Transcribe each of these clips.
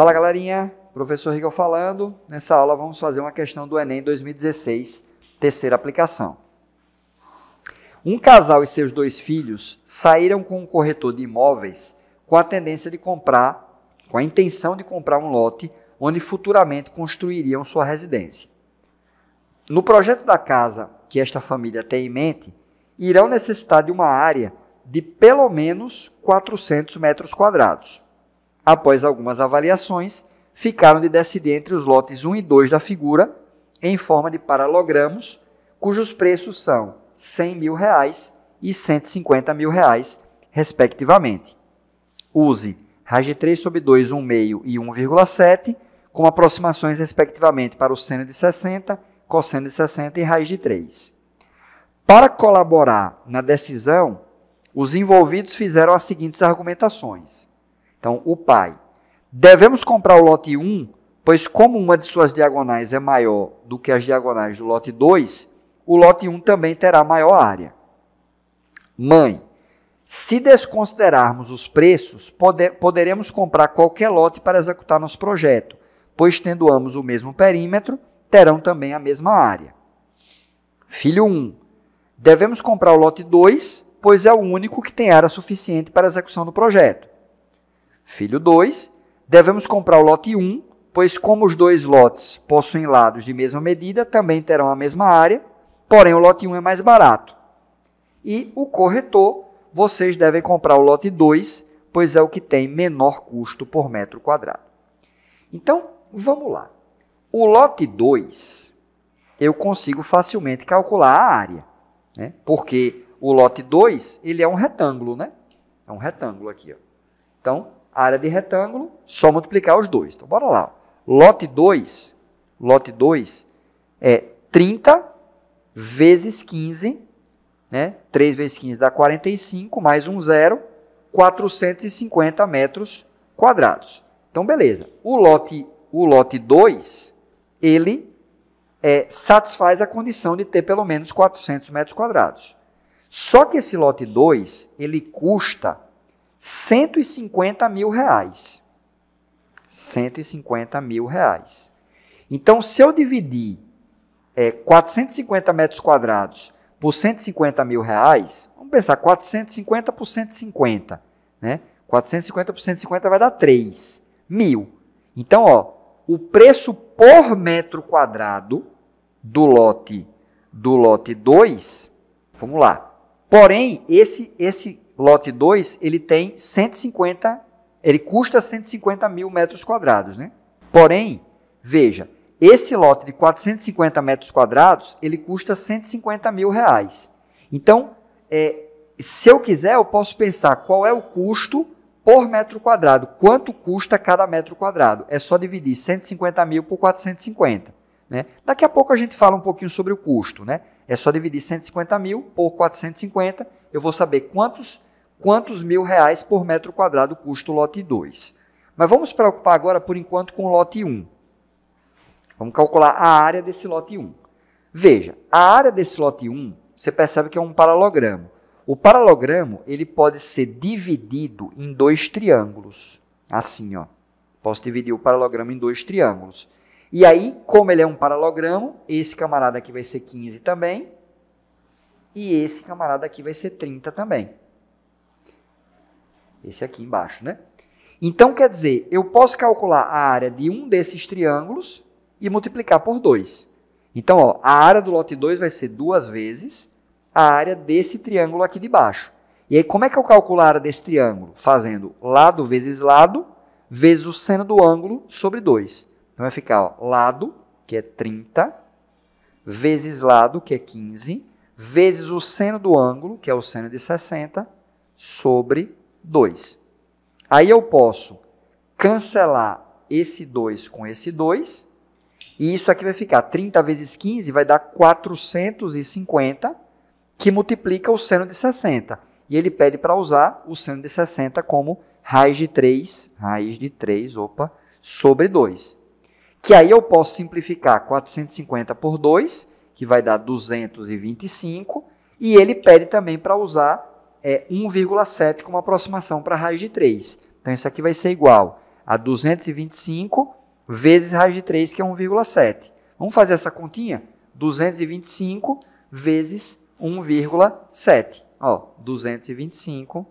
Fala galerinha, professor Rigel falando. Nessa aula vamos fazer uma questão do Enem 2016, terceira aplicação. Um casal e seus dois filhos saíram com um corretor de imóveis com a tendência de comprar, com a intenção de comprar um lote onde futuramente construiriam sua residência. No projeto da casa que esta família tem em mente, irão necessitar de uma área de pelo menos 400 metros quadrados. Após algumas avaliações, ficaram de decidir entre os lotes 1 e 2 da figura, em forma de paralogramos, cujos preços são 100 mil reais e 150 mil reais, respectivamente. Use RAG 3 sobre 2, 1,5 e 1,7, com aproximações respectivamente para o seno de 60, cosseno de 60 e raiz de 3. Para colaborar na decisão, os envolvidos fizeram as seguintes argumentações. Então, o pai. Devemos comprar o lote 1, pois como uma de suas diagonais é maior do que as diagonais do lote 2, o lote 1 também terá maior área. Mãe. Se desconsiderarmos os preços, poderemos comprar qualquer lote para executar nosso projeto, pois tendo ambos o mesmo perímetro, terão também a mesma área. Filho 1. Devemos comprar o lote 2, pois é o único que tem área suficiente para a execução do projeto filho 2, devemos comprar o lote 1, um, pois como os dois lotes possuem lados de mesma medida, também terão a mesma área, porém o lote 1 um é mais barato. E o corretor, vocês devem comprar o lote 2, pois é o que tem menor custo por metro quadrado. Então, vamos lá. O lote 2, eu consigo facilmente calcular a área, né? porque o lote 2 ele é um retângulo, né? É um retângulo aqui. Ó. Então, área de retângulo, só multiplicar os dois. Então, bora lá. Lote 2, lote 2 é 30 vezes 15, né? 3 vezes 15 dá 45, mais um zero, 450 metros quadrados. Então, beleza. O lote, o lote 2, ele é, satisfaz a condição de ter pelo menos 400 metros quadrados. Só que esse lote 2, ele custa 150 mil reais. 150 mil reais. Então, se eu dividir é, 450 metros quadrados por 150 mil reais, vamos pensar, 450 por 150, né? 450 por 150 vai dar 3 mil. Então, ó, o preço por metro quadrado do lote do lote 2, vamos lá. Porém, esse, esse lote 2, ele tem 150, ele custa 150 mil metros quadrados, né? Porém, veja, esse lote de 450 metros quadrados, ele custa 150 mil reais. Então, é, se eu quiser, eu posso pensar qual é o custo por metro quadrado, quanto custa cada metro quadrado. É só dividir 150 mil por 450. Né? Daqui a pouco a gente fala um pouquinho sobre o custo. Né? É só dividir 150 mil por 450, eu vou saber quantos quantos mil reais por metro quadrado custa o lote 2. Mas vamos preocupar agora, por enquanto, com o lote 1. Vamos calcular a área desse lote 1. Veja, a área desse lote 1, você percebe que é um paralogramo. O paralogramo ele pode ser dividido em dois triângulos. Assim, ó. Posso dividir o paralogramo em dois triângulos. E aí, como ele é um paralogramo, esse camarada aqui vai ser 15 também. E esse camarada aqui vai ser 30 também. Esse aqui embaixo, né? Então, quer dizer, eu posso calcular a área de um desses triângulos e multiplicar por 2. Então, ó, a área do lote 2 vai ser duas vezes a área desse triângulo aqui de baixo. E aí, como é que eu calculo a área desse triângulo? Fazendo lado vezes lado, vezes o seno do ângulo sobre 2. Então, vai ficar ó, lado, que é 30, vezes lado, que é 15, vezes o seno do ângulo, que é o seno de 60, sobre 2. Aí eu posso cancelar esse 2 com esse 2, e isso aqui vai ficar 30 vezes 15, vai dar 450, que multiplica o seno de 60. E ele pede para usar o seno de 60 como raiz de 3, raiz de 3, opa, sobre 2. Que aí eu posso simplificar 450 por 2, que vai dar 225, e ele pede também para usar é 1,7 como aproximação para raiz de 3. Então, isso aqui vai ser igual a 225 vezes raiz de 3, que é 1,7. Vamos fazer essa continha? 225 vezes 1,7. 225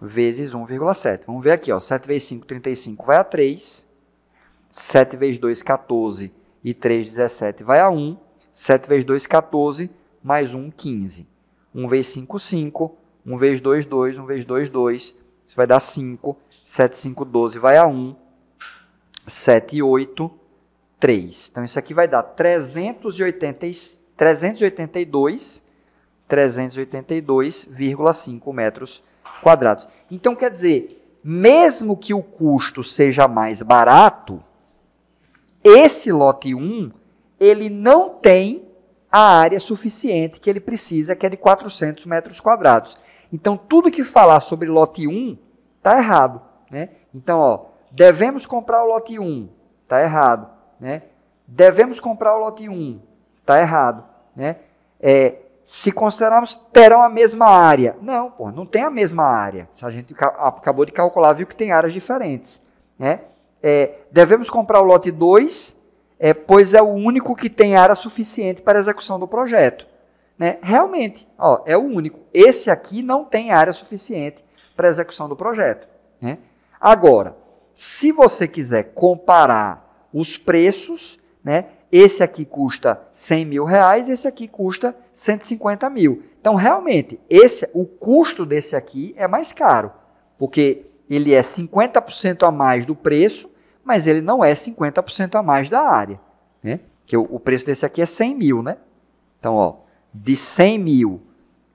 vezes 1,7. Vamos ver aqui, ó, 7 vezes 5, 35 vai a 3. 7 vezes 2, 14. E 3, 17 vai a 1. 7 vezes 2, 14. Mais 1, 15. 1 vezes 5, 5. 1 vezes 2, 2. 1 vezes 2, 2. Isso vai dar 5. 7, 5, 12 vai a 1. 7, 8, 3. Então, isso aqui vai dar 380, 382, 382,5 metros quadrados. Então, quer dizer, mesmo que o custo seja mais barato, esse lote 1, ele não tem a área suficiente que ele precisa, que é de 400 metros quadrados. Então, tudo que falar sobre lote 1 está errado. Né? Então, ó, devemos comprar o lote 1, está errado. Né? Devemos comprar o lote 1, está errado. Né? É, se considerarmos, terão a mesma área. Não, pô, não tem a mesma área. Se a gente acabou de calcular, viu que tem áreas diferentes. Né? É, devemos comprar o lote 2, é, pois é o único que tem área suficiente para a execução do projeto. Né? Realmente, ó, é o único. Esse aqui não tem área suficiente para a execução do projeto. Né? Agora, se você quiser comparar os preços, né, esse aqui custa 100 mil reais, esse aqui custa 150 mil. Então, realmente, esse, o custo desse aqui é mais caro, porque ele é 50% a mais do preço mas ele não é 50% a mais da área. Né? Que o, o, preço desse aqui é 100 mil, né? Então, ó, de 100 mil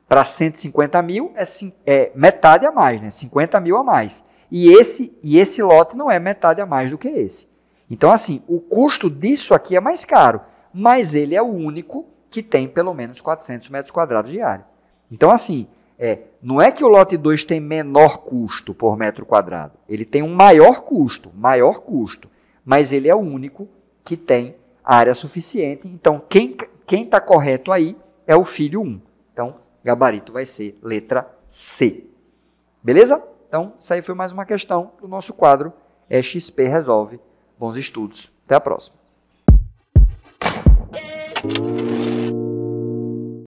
para 150 mil é, é, metade a mais, né? 50 mil a mais. E esse, e esse lote não é metade a mais do que esse. Então, assim, o custo disso aqui é mais caro, mas ele é o único que tem pelo menos 400 metros quadrados de área. Então, assim, é, não é que o lote 2 tem menor custo por metro quadrado. Ele tem um maior custo, maior custo. Mas ele é o único que tem área suficiente. Então, quem está correto aí é o filho 1. Então, gabarito vai ser letra C. Beleza? Então, isso aí foi mais uma questão do nosso quadro é XP Resolve. Bons estudos. Até a próxima.